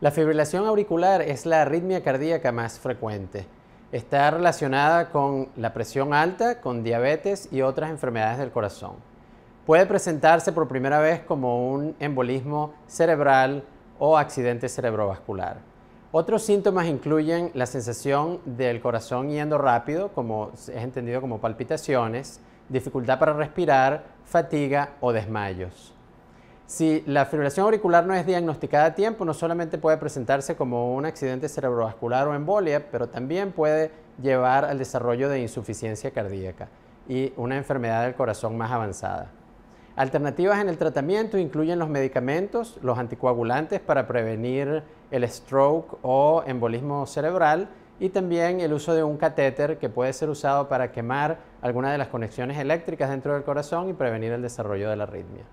La fibrilación auricular es la arritmia cardíaca más frecuente. Está relacionada con la presión alta, con diabetes y otras enfermedades del corazón. Puede presentarse por primera vez como un embolismo cerebral o accidente cerebrovascular. Otros síntomas incluyen la sensación del corazón yendo rápido, como es entendido como palpitaciones, dificultad para respirar, fatiga o desmayos. Si la fibrilación auricular no es diagnosticada a tiempo, no solamente puede presentarse como un accidente cerebrovascular o embolia, pero también puede llevar al desarrollo de insuficiencia cardíaca y una enfermedad del corazón más avanzada. Alternativas en el tratamiento incluyen los medicamentos, los anticoagulantes para prevenir el stroke o embolismo cerebral y también el uso de un catéter que puede ser usado para quemar alguna de las conexiones eléctricas dentro del corazón y prevenir el desarrollo de la arritmia.